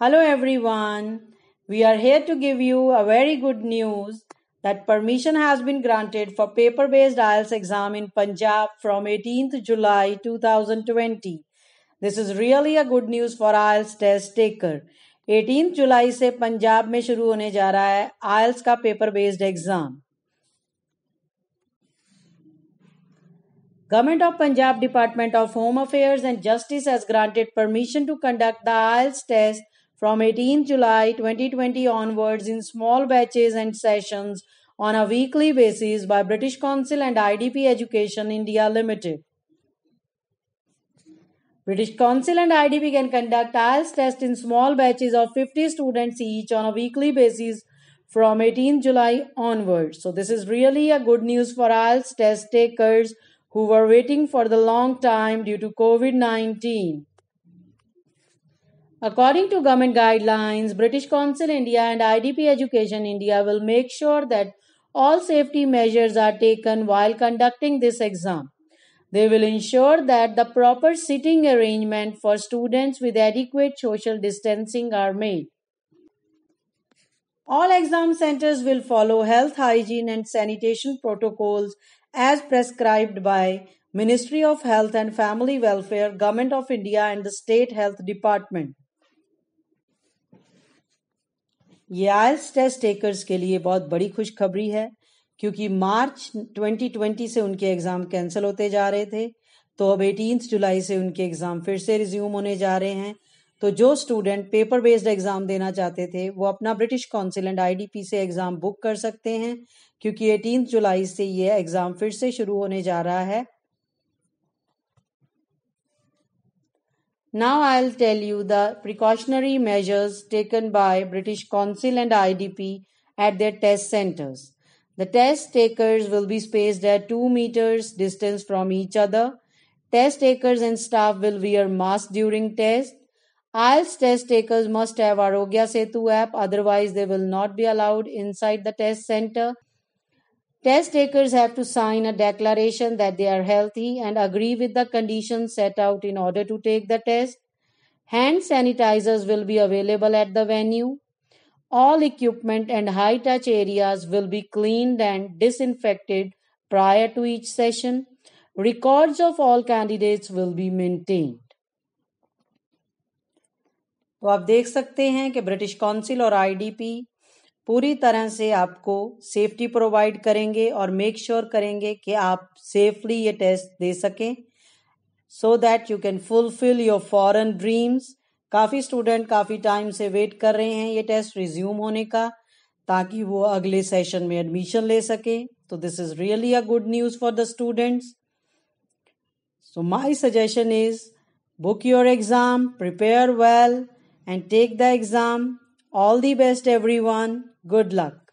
Hello everyone. We are here to give you a very good news that permission has been granted for paper-based IELTS exam in Punjab from 18th July 2020. This is really a good news for IELTS test taker. 18th July से पंजाब में शुरू होने जा रहा है IELTS का paper-based exam. Government of Punjab Department of Home Affairs and Justice has granted permission to conduct the IELTS test from 18 July 2020 onwards in small batches and sessions on a weekly basis by British Council and IDP Education India Limited. British Council and IDP can conduct IELTS test in small batches of 50 students each on a weekly basis from 18 July onwards. So this is really a good news for IELTS test takers who were waiting for the long time due to COVID-19. According to government guidelines, British Council India and IDP Education India will make sure that all safety measures are taken while conducting this exam. They will ensure that the proper seating arrangement for students with adequate social distancing are made. All exam centers will follow health, hygiene and sanitation protocols as prescribed by Ministry of Health and Family Welfare, Government of India and the State Health Department. ये IELTS test takers के लिए बहुत बड़ी खुशखबरी है क्योंकि मार्च 2020 से उनके एग्ज़ाम कैंसिल होते जा रहे थे तो अब एटीन जुलाई से उनके एग्ज़ाम फिर से रिज्यूम होने जा रहे हैं तो जो स्टूडेंट पेपर बेस्ड एग्ज़ाम देना चाहते थे वो अपना ब्रिटिश काउंसिल एंड आईडीपी से एग्ज़ाम बुक कर सकते हैं क्योंकि एटीन जुलाई से ये एग्ज़ाम फिर से शुरू होने जा रहा है Now I'll tell you the precautionary measures taken by British Council and IDP at their test centers. The test takers will be spaced at 2 meters distance from each other. Test takers and staff will wear masks during test. IELTS test takers must have Arogya Setu app, otherwise they will not be allowed inside the test center. Test takers have to sign a declaration that they are healthy and agree with the conditions set out in order to take the test. Hand sanitizers will be available at the venue. All equipment and high touch areas will be cleaned and disinfected prior to each session. Records of all candidates will be maintained. तो आप देख सकते हैं कि British council और IDP पूरी तरह से आपको सेफ्टी प्रोवाइड करेंगे और मेक श्योर sure करेंगे कि आप सेफली ये टेस्ट दे सकें so that you can fulfil your foreign dreams काफ़ी स्टूडेंट काफ़ी टाइम से वेट कर रहे हैं ये टेस्ट रिज्यूम होने का ताकि वो अगले सेशन में एडमिशन ले सके तो this is really a good news for the students so my suggestion is book your exam prepare well and take the exam All the best, everyone. Good luck.